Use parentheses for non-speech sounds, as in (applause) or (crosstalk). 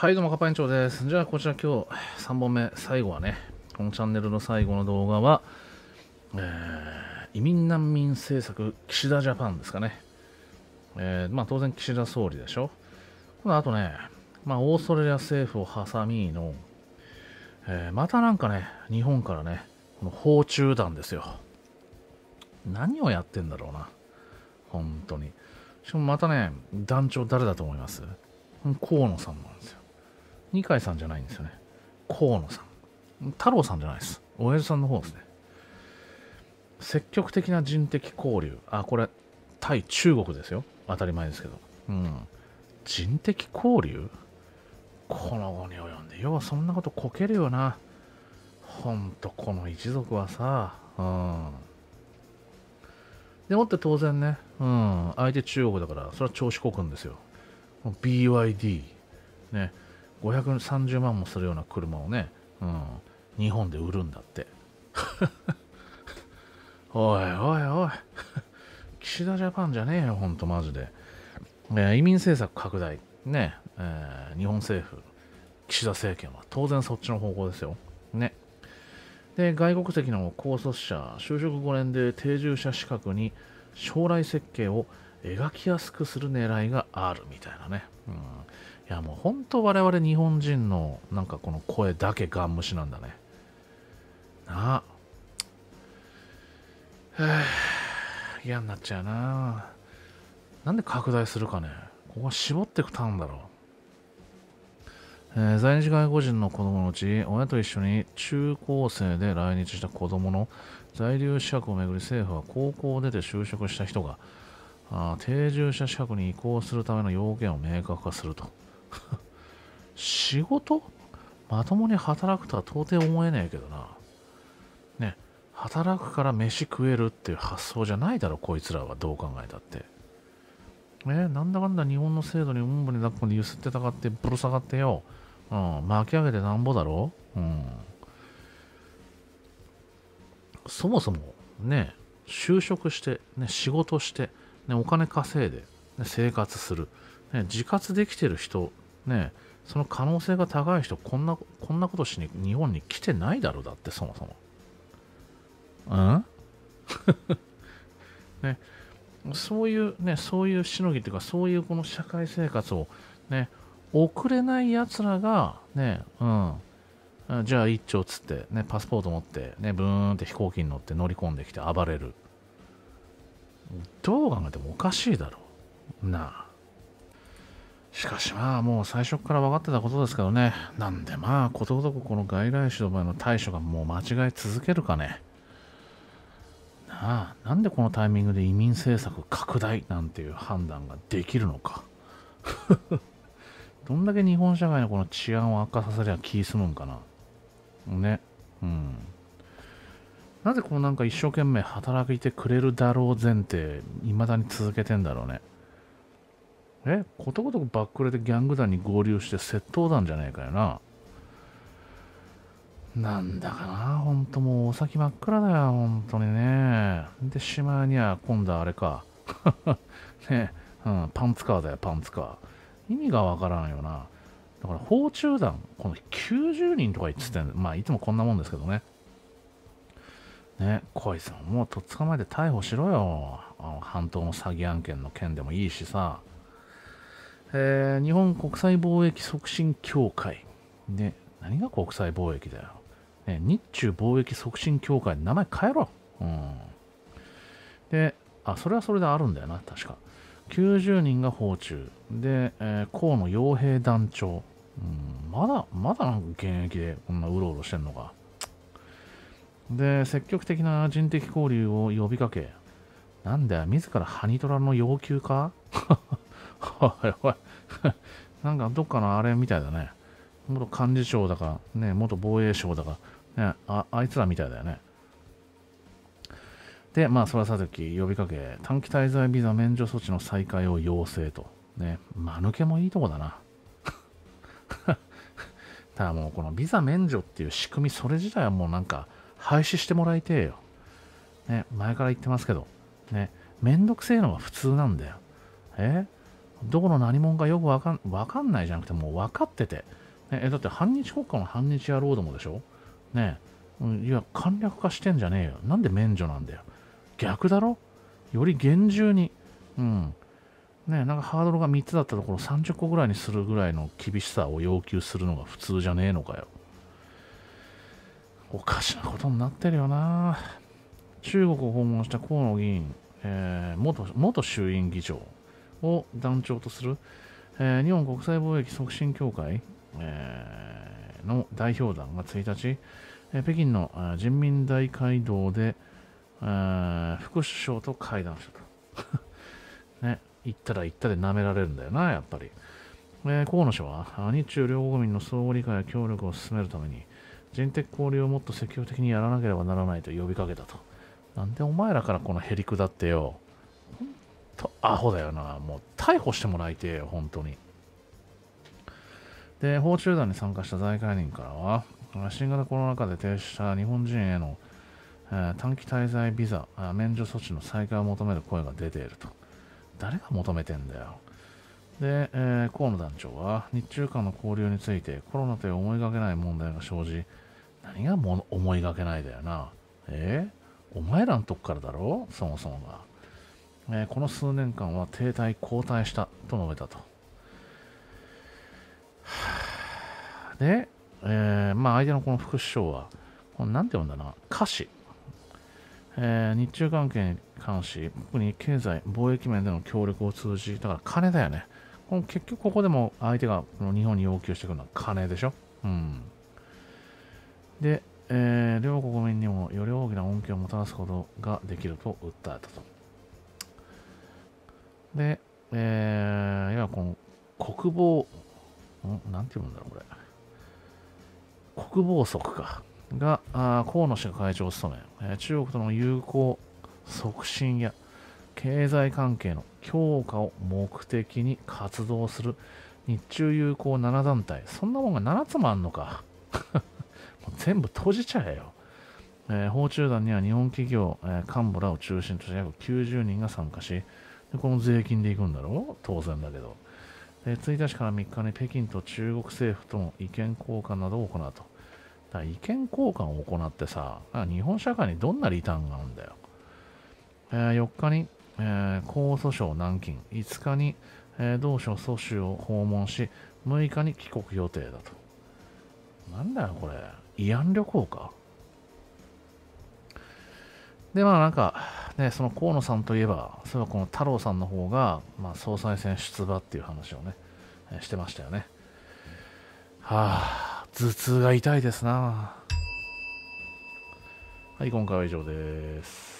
はいどうもカパ園長ですじゃあこちら今日3本目最後はねこのチャンネルの最後の動画は、えー、移民難民政策岸田ジャパンですかね、えー、まあ、当然岸田総理でしょこのあとね、まあ、オーストラリア政府を挟みの、えー、またなんかね日本からねこの訪中団ですよ何をやってんだろうな本当にしかもまたね団長誰だと思います河野さんなんですよ二階さんじゃないんですよね。河野さん。太郎さんじゃないです。親父さんの方ですね。積極的な人的交流。あ、これ、対中国ですよ。当たり前ですけど。うん。人的交流この後に及んで、要はそんなことこけるよな。ほんと、この一族はさ、うん。でもって当然ね、うん、相手中国だから、それは調子こくんですよ。BYD、ね、530万もするような車をね、うん、日本で売るんだって (laughs) おいおいおい (laughs) 岸田ジャパンじゃねえよほんとマジで、え移民政策拡大ね、えー、日本政府岸田政権は当然そっちの方向ですよねで外国籍の高卒者就職5年で定住者資格に将来設計を描きやすくする狙いがあるみたいなね、うん、いやもう本当我々日本人のなんかこの声だけガン無視なんだね。なあ。(sighs) 嫌になっちゃうな。なんで拡大するかね。ここは絞ってくたんだろう。えー、在日外国人の子供のうち、親と一緒に中高生で来日した子供の在留資格をめぐり政府は高校を出て就職した人があ定住者資格に移行するための要件を明確化すると。(laughs) 仕事まともに働くとは到底思えねえけどな。ね、働くから飯食えるっていう発想じゃないだろ、こいつらはどう考えたって。え、なんだかんだ日本の制度におんぶに抱っこに揺すってたかってぶる下がってよ。うん、巻き上げてなんぼだろうん。そもそも、ね、就職して、ね、仕事して、ね、お金稼いで、ね、生活する、ね、自活できてる人ね、その可能性が高い人こんな、こんなことしに日本に来てないだろう、だって、そもそも。うん (laughs) ね、そういう、ね、そういうしのぎというか、そういうこの社会生活を、ね、遅れないやつらが、ね、うん、じゃあ一丁つって、ね、パスポート持って、ね、ブーンって飛行機に乗って乗り込んできて暴れる。どう考えてもおかしいだろう。なあ。しかしまあもう最初から分かってたことですけどねなんでまあことごとくこの外来種の場合の対処がもう間違い続けるかねなあなんでこのタイミングで移民政策拡大なんていう判断ができるのか (laughs) どんだけ日本社会のこの治安を悪化させりゃ気済むんかなねうんなぜこうなんか一生懸命働いてくれるだろう前提未だに続けてんだろうねえことごとくバックレでギャング団に合流して窃盗団じゃねえかよななんだかなほんともうお先真っ暗だよほんとにねでしまいには今度はあれか (laughs) ねうん、パンツカーだよパンツカー意味がわからんよなだから訪中団この90人とか言ってたんまあいつもこんなもんですけどねねこいつももうとっ捕まえて逮捕しろよあの半島の詐欺案件の件でもいいしさえー、日本国際貿易促進協会。ね、何が国際貿易だよ。ね、日中貿易促進協会、名前変えろ。うん。で、あ、それはそれであるんだよな、確か。90人が訪中。で、えー、河野洋平団長。うん、まだ、まだなんか現役でこんなうろうろしてんのか。で、積極的な人的交流を呼びかけ、なんだよ、自らハニトラの要求かおいおい。なんかどっかのあれみたいだね。元幹事長だから、ね、元防衛省だから、ね、ああいつらみたいだよね。で、まあ、それはさとき呼びかけ、短期滞在ビザ免除措置の再開を要請と。ね、間抜けもいいとこだな。(laughs) ただもうこのビザ免除っていう仕組みそれ自体はもうなんか廃止してもらいてえよ。ね、前から言ってますけど、ね、めんどくせえのが普通なんだよ。えどこの何者かよくわかんわかんないじゃなくて、もう分かってて、ね、えだって反日国家の反日野郎どもでしょねいや、簡略化してんじゃねえよ。なんで免除なんだよ。逆だろより厳重に、うん。ねなんかハードルが3つだったところ30個ぐらいにするぐらいの厳しさを要求するのが普通じゃねえのかよ。おかしなことになってるよな中国を訪問した河野議員、えー、元元衆院議長を団長とする、えー、日本国際貿易促進協会、えー、の代表団が1日、えー、北京の人民大会堂で、えー、副首相と会談したと。(laughs) ね、行ったら行ったで舐められるんだよな、やっぱり。えー、河野氏は、日中両国民の相互理解や協力を進めるために、人的交流をもっと積極的にやらなければならないと呼びかけたと。なんでお前らからこのへりくだってよ。アホだよな。もう逮捕してもらいてえよ、本当に。で、訪中団に参加した財界人からは、新型コロナ禍で停止した日本人への、えー、短期滞在ビザ免除措置の再開を求める声が出ていると。誰が求めてんだよ。で、えー、河野団長は、日中間の交流についてコロナという思いがけない問題が生じ、何がも思いがけないだよな。えー、お前らのとこからだろそもそもが。えー、この数年間は停滞後退したと述べたと。で、えー、まあ相手のこの副首相は、このなんて呼んだな、歌詞。えー、日中関係に関し、特に経済、貿易面での協力を通じ、だから金だよね。この結局ここでも相手がこの日本に要求してくるのは金でしょ。うん。で、えー、両国民にもより大きな恩恵をもたらすことができると訴えたと。で、えー、今この国防、んなんていうんだろう、これ。国防則か。が、あ河野氏が会長を務め、えー、中国との友好促進や経済関係の強化を目的に活動する日中友好7団体。そんなもんが7つもあんのか。(laughs) 全部閉じちゃえよ。えー、訪中団には日本企業、えー、幹部らを中心として約90人が参加し、でこの税金で行くんだろう当然だけど。1日から3日に北京と中国政府との意見交換などを行うと。だ意見交換を行ってさ、日本社会にどんなリターンがあるんだよ。えー、4日に、えー、江蘇省南京、5日に、えー、同所訴訟を訪問し、6日に帰国予定だと。なんだよ、これ。慰安旅行か。で、まあなんか、ね、その河野さんといえば、そういえばこの太郎さんの方が、まあ、総裁選出馬っていう話をね、してましたよね。はあ、頭痛が痛いですな。はい、今回は以上です。